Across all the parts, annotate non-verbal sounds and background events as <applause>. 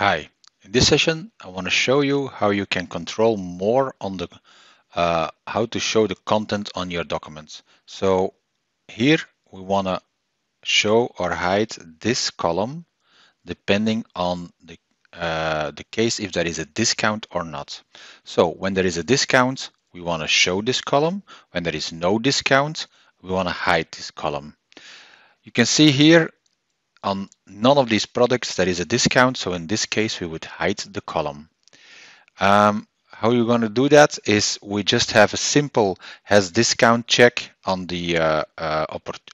Hi, in this session I want to show you how you can control more on the uh, how to show the content on your documents. So here we want to show or hide this column depending on the, uh, the case if there is a discount or not. So when there is a discount we want to show this column, when there is no discount we want to hide this column. You can see here on none of these products there is a discount, so in this case we would hide the column. Um, how you are going to do that is we just have a simple has discount check on the uh, uh,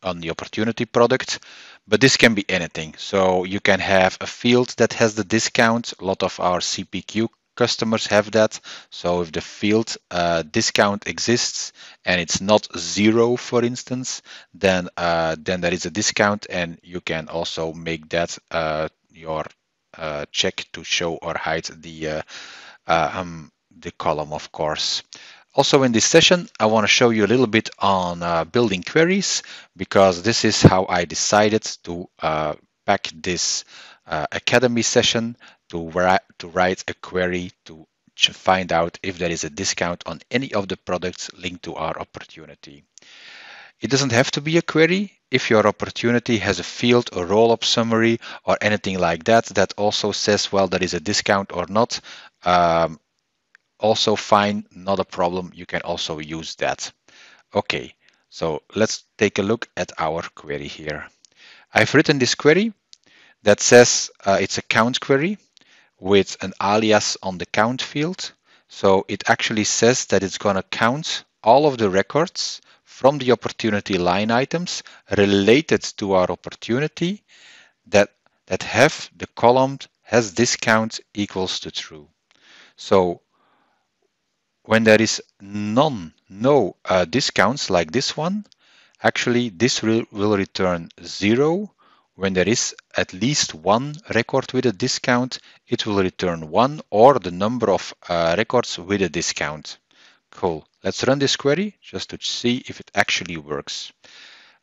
on the opportunity product but this can be anything so you can have a field that has the discount a lot of our cpq customers have that. So if the field uh, discount exists and it's not zero, for instance, then uh, then there is a discount, and you can also make that uh, your uh, check to show or hide the uh, uh, um, the column, of course. Also in this session, I want to show you a little bit on building queries because this is how I decided to pack this uh, academy session to, to write a query to find out if there is a discount on any of the products linked to our opportunity. It doesn't have to be a query. If your opportunity has a field, a roll-up summary, or anything like that, that also says, well, there is a discount or not, um, also fine, not a problem. You can also use that. Okay, so let's take a look at our query here. I've written this query that says uh, it's a count query with an alias on the count field. So it actually says that it's going to count all of the records from the opportunity line items related to our opportunity that, that have the column has discount equals to true. So when there is none, no uh, discounts like this one, actually this will return zero when there is at least one record with a discount, it will return one or the number of uh, records with a discount. Cool. Let's run this query just to see if it actually works.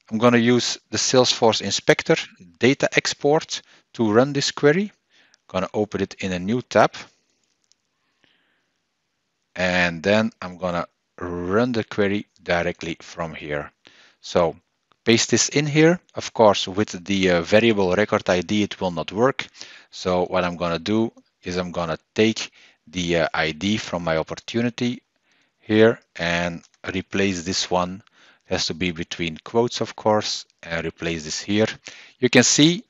I'm going to use the Salesforce Inspector data export to run this query. I'm going to open it in a new tab. And then I'm going to run the query directly from here. So paste this in here. Of course, with the uh, variable record ID, it will not work. So what I'm going to do is I'm going to take the uh, ID from my opportunity here and replace this one. It has to be between quotes, of course, and replace this here. You can see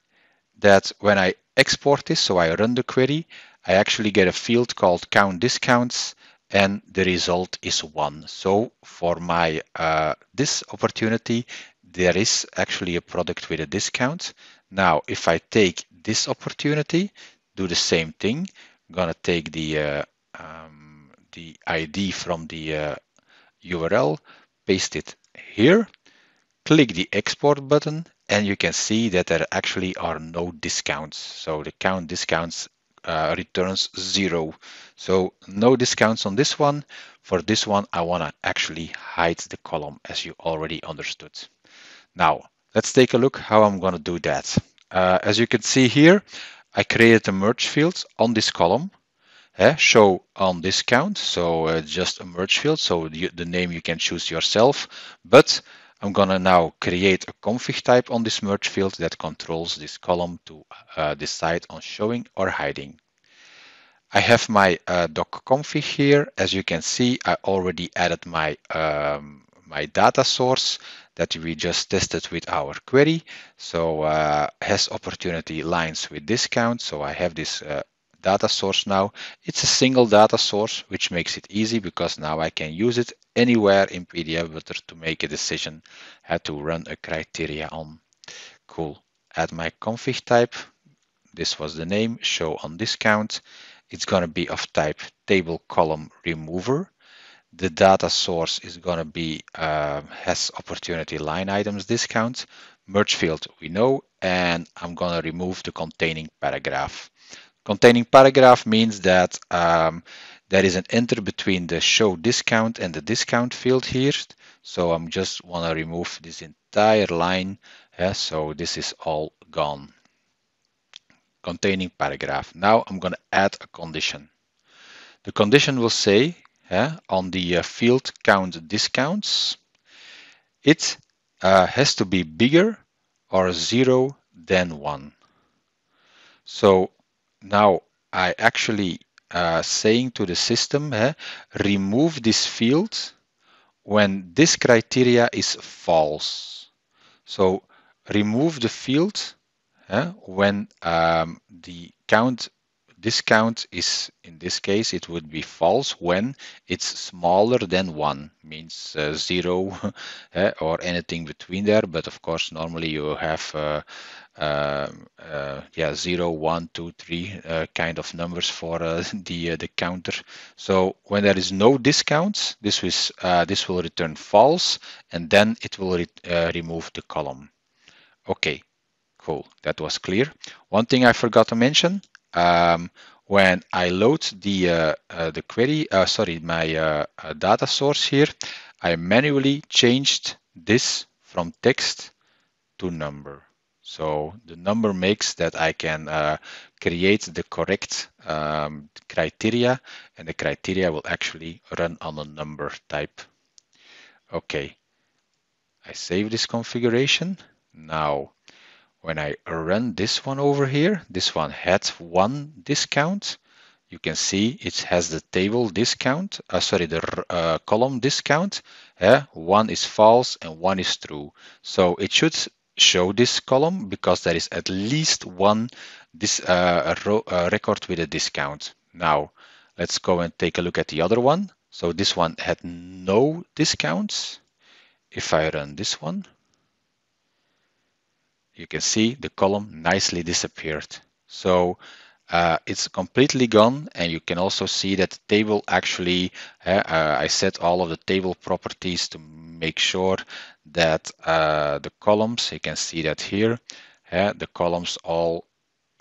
that when I export this, so I run the query, I actually get a field called count discounts and the result is one. So for my uh, this opportunity, there is actually a product with a discount. Now, if I take this opportunity, do the same thing. I'm gonna take the uh, um, the ID from the uh, URL, paste it here, click the export button, and you can see that there actually are no discounts. So the count discounts uh, returns zero. So no discounts on this one. For this one, I wanna actually hide the column as you already understood. Now, let's take a look how I'm going to do that. Uh, as you can see here, I created a merge field on this column, eh, show on this count, so uh, just a merge field, so the, the name you can choose yourself, but I'm gonna now create a config type on this merge field that controls this column to uh, decide on showing or hiding. I have my uh, doc config here. As you can see, I already added my um, my data source that we just tested with our query. So uh, has opportunity lines with discount. So I have this uh, data source now. It's a single data source, which makes it easy because now I can use it anywhere in PDF Builder to make a decision how to run a criteria on. Cool. Add my config type. This was the name, show on discount. It's going to be of type table column remover the data source is going to be um, has opportunity line items discount, merge field we know, and I'm going to remove the containing paragraph. Containing paragraph means that um, there is an enter between the show discount and the discount field here. So I'm just want to remove this entire line. Yeah, so this is all gone. Containing paragraph. Now I'm going to add a condition. The condition will say uh, on the uh, field count discounts, it uh, has to be bigger or zero than one. So now I actually uh, saying to the system, remove this field when this criteria is false. So remove the field when um, the count discount is, in this case, it would be false when it's smaller than one, means uh, zero <laughs> eh, or anything between there. But of course, normally you have uh, um, uh, yeah, zero, one, two, three uh, kind of numbers for uh, <laughs> the uh, the counter. So when there is no discounts, this is uh, this will return false, and then it will re remove the column. Okay, cool. That was clear. One thing I forgot to mention um, when I load the uh, uh, the query, uh, sorry, my uh, uh, data source here, I manually changed this from text to number. So the number makes that I can uh, create the correct um, criteria, and the criteria will actually run on a number type. Okay, I save this configuration. Now when I run this one over here, this one had one discount. You can see it has the table discount, uh, sorry, the uh, column discount. Yeah, uh, one is false and one is true. So it should show this column because there is at least one this uh, uh, record with a discount. Now let's go and take a look at the other one. So this one had no discounts. If I run this one, you can see the column nicely disappeared. So uh, it's completely gone and you can also see that the table actually uh, uh, I set all of the table properties to make sure that uh, the columns you can see that here uh, the columns all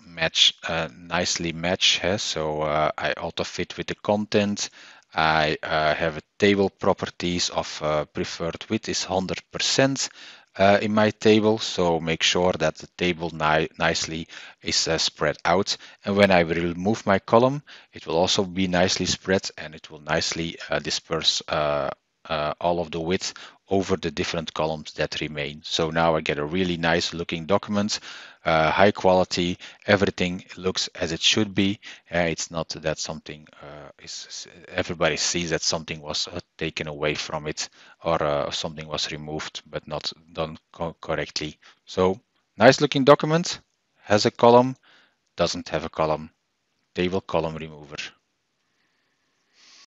match uh, nicely match so I auto fit with the content I have a table properties of preferred width is 100 percent uh, in my table. So make sure that the table ni nicely is uh, spread out. And when I remove my column, it will also be nicely spread and it will nicely uh, disperse uh, uh, all of the width over the different columns that remain. So now I get a really nice looking document, uh, high quality, everything looks as it should be. Uh, it's not that something uh, is, everybody sees that something was uh, taken away from it or uh, something was removed but not done co correctly. So nice looking document, has a column, doesn't have a column, table column remover.